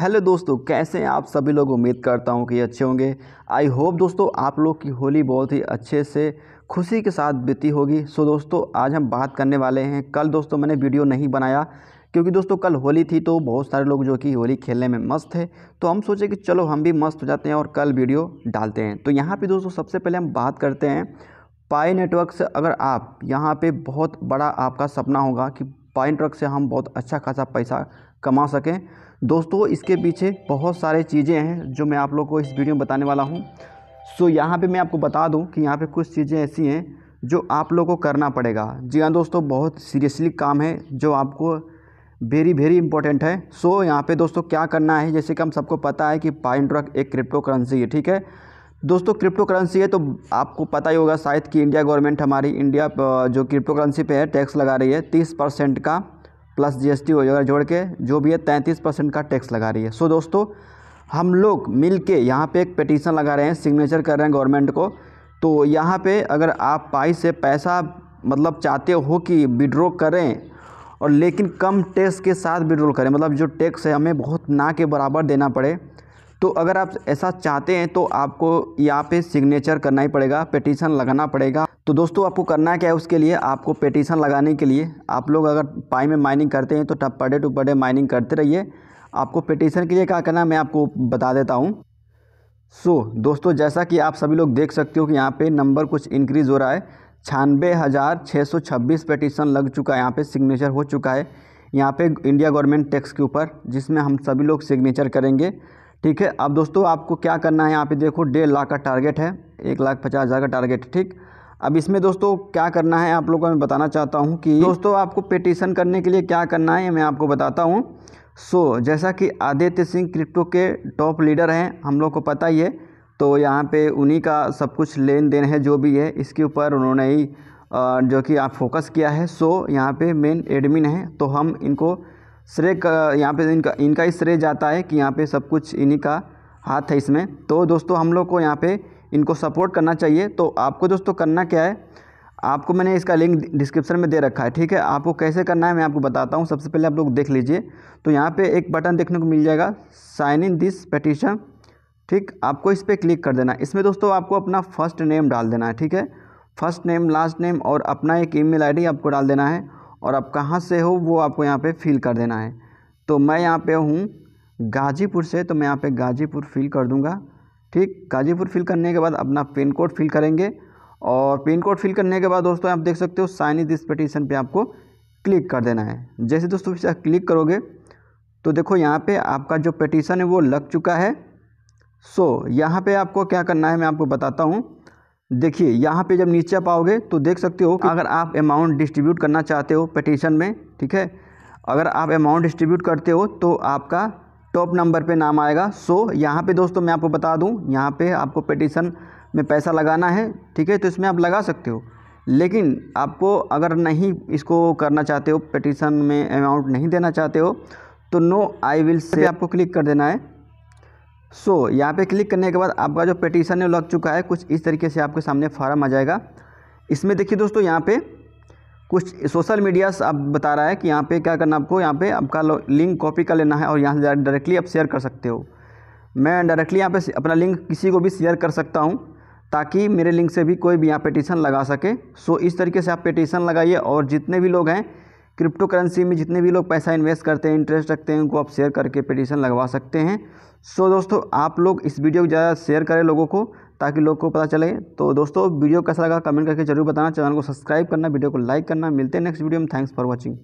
hello दोस्तों कैसे हैं आप सभी लोग उम्मीद करता हूं कि अच्छे होंगे आई होप दोस्तों आप लोग की होली बहुत ही अच्छे से खुशी के साथ बीती होगी सो दोस्तों आज हम बात करने वाले हैं कल दोस्तों मैंने वीडियो नहीं बनाया क्योंकि दोस्तों कल होली थी तो बहुत सारे लोग जो कि होली खेलने में मस्त थे तो हम सोचे कि चलो हम भी मस्त हो जाते हैं और कल वीडियो डालते हैं तो यहाँ पर दोस्तों सबसे पहले हम बात करते हैं पाई नेटवर्क से अगर आप यहाँ पर बहुत बड़ा आपका सपना होगा कि पाई नेटवर्क से हम बहुत अच्छा खासा पैसा कमा सकें दोस्तों इसके पीछे बहुत सारे चीज़ें हैं जो मैं आप लोग को इस वीडियो में बताने वाला हूँ सो यहाँ पे मैं आपको बता दूँ कि यहाँ पे कुछ चीज़ें ऐसी हैं जो आप लोग को करना पड़ेगा जी हाँ दोस्तों बहुत सीरियसली काम है जो आपको वेरी वेरी इंपॉर्टेंट है सो यहाँ पे दोस्तों क्या करना है जैसे कि हम सबको पता है कि पाइन ड्रग एक क्रिप्टो करेंसी है ठीक है दोस्तों क्रिप्टो करेंसी है तो आपको पता ही होगा शायद कि इंडिया गवर्नमेंट हमारी इंडिया जो क्रिप्टो करेंसी पे है टैक्स लगा रही है तीस परसेंट का प्लस जीएसटी वगैरह जोड़ के जो भी है तैंतीस परसेंट का टैक्स लगा रही है सो दोस्तों हम लोग मिल के यहाँ पर एक पटिशन लगा रहे हैं सिग्नेचर कर रहे हैं गवर्नमेंट को तो यहाँ पर अगर आप पाई से पैसा मतलब चाहते हो कि विड्रॉ करें और लेकिन कम टैक्स के साथ विड्रॉल करें मतलब जो टैक्स है हमें बहुत ना के बराबर देना पड़े तो अगर आप ऐसा चाहते हैं तो आपको यहाँ पे सिग्नेचर करना ही पड़ेगा पेटीशन लगाना पड़ेगा तो दोस्तों आपको करना क्या है उसके लिए आपको पेटीशन लगाने के लिए आप लोग अगर पाई में माइनिंग करते हैं तो tap per day to per day mining करते रहिए आपको पेटीशन के लिए क्या करना है मैं आपको बता देता हूँ सो so, दोस्तों जैसा कि आप सभी लोग देख सकते हो कि यहाँ पे नंबर कुछ इंक्रीज़ हो रहा है छियानवे हज़ार छः सौ छब्बीस पेटिशन लग चुका है यहाँ पे सिग्नेचर हो चुका है यहाँ पे इंडिया गवर्नमेंट टैक्स के ऊपर जिसमें हम सभी लोग सिग्नेचर करेंगे ठीक है अब दोस्तों आपको क्या करना है यहाँ पे देखो डेढ़ लाख का टारगेट है एक लाख पचास हज़ार का टारगेट ठीक अब इसमें दोस्तों क्या करना है आप लोगों को मैं बताना चाहता हूँ कि दोस्तों आपको पेटिशन करने के लिए क्या करना है मैं आपको बताता हूँ सो so, जैसा कि आदित्य सिंह क्रिप्टो के टॉप लीडर हैं हम लोग को पता ही है तो यहाँ पे उन्हीं का सब कुछ लेन देन है जो भी है इसके ऊपर उन्होंने ही जो कि आप फोकस किया है सो यहाँ पे मेन एडमिन है तो हम इनको श्रेय यहाँ पे इनका इनका ही श्रेय जाता है कि यहाँ पे सब कुछ इन्हीं का हाथ है इसमें तो दोस्तों हम लोग को यहाँ पे इनको सपोर्ट करना चाहिए तो आपको दोस्तों करना क्या है आपको मैंने इसका लिंक डिस्क्रिप्शन में दे रखा है ठीक है आपको कैसे करना है मैं आपको बताता हूँ सबसे पहले आप लोग देख लीजिए तो यहाँ पे एक बटन देखने को मिल जाएगा साइन इन दिस पटिशन ठीक आपको इस पर क्लिक कर देना इसमें दोस्तों आपको अपना फर्स्ट नेम डाल देना है ठीक है फर्स्ट नेम लास्ट नेम और अपना एक ईमेल आईडी आपको डाल देना है और आप कहाँ से हो वो आपको यहाँ पे फ़िल कर देना है तो मैं यहाँ पे हूँ गाज़ीपुर से तो मैं यहाँ पे गाज़ीपुर फ़िल कर दूँगा ठीक गाज़ीपुर फ़िल करने के बाद अपना पिन कोड फ़िल करेंगे और पिन कोड फिल करने के बाद दोस्तों आप देख सकते हो साइन इन दिस पटिशन पर आपको क्लिक कर देना है जैसे दोस्तों इसे क्लिक करोगे तो देखो यहाँ पर आपका जो पटिशन है वो लग चुका है सो so, यहाँ पे आपको क्या करना है मैं आपको बताता हूँ देखिए यहाँ पे जब नीचे पाओगे तो देख सकते हो कि अगर आप अमाउंट डिस्ट्रीब्यूट करना चाहते हो पटिशन में ठीक है अगर आप अमाउंट डिस्ट्रीब्यूट करते हो तो आपका टॉप नंबर पे नाम आएगा सो यहाँ पे दोस्तों मैं आपको बता दूँ यहाँ पे आपको पटिशन में पैसा लगाना है ठीक है तो इसमें आप लगा सकते हो लेकिन आपको अगर नहीं इसको करना चाहते हो पटिशन में अमाउंट नहीं देना चाहते हो तो नो आई विल से आपको क्लिक कर देना है सो so, यहाँ पे क्लिक करने के बाद आपका जो पटिशन है लग चुका है कुछ इस तरीके से आपके सामने फार्म आ जाएगा इसमें देखिए दोस्तों यहाँ पे कुछ सोशल मीडिया आप बता रहा है कि यहाँ पे क्या करना आपको यहाँ पे आपका लिंक कॉपी कर लेना है और यहाँ से डायरेक्टली आप शेयर कर सकते हो मैं डायरेक्टली यहाँ पर अपना लिंक किसी को भी शेयर कर सकता हूँ ताकि मेरे लिंक से भी कोई भी यहाँ पेटिशन लगा सके सो इस तरीके से आप पेटिशन लगाइए और जितने भी लोग हैं क्रिप्टो करेंसी में जितने भी लोग पैसा इन्वेस्ट करते हैं इंटरेस्ट रखते हैं उनको आप शेयर करके पिटीशन लगवा सकते हैं सो so, दोस्तों आप लोग इस वीडियो को ज़्यादा शेयर करें लोगों को ताकि लोग को पता चले तो दोस्तों वीडियो कैसा लगा कमेंट करके जरूर बताना चैनल को सब्सक्राइब करना वीडियो को लाइक करना मिलते हैं नेक्स्ट वीडियो में थैंक्स फॉर वॉचिंग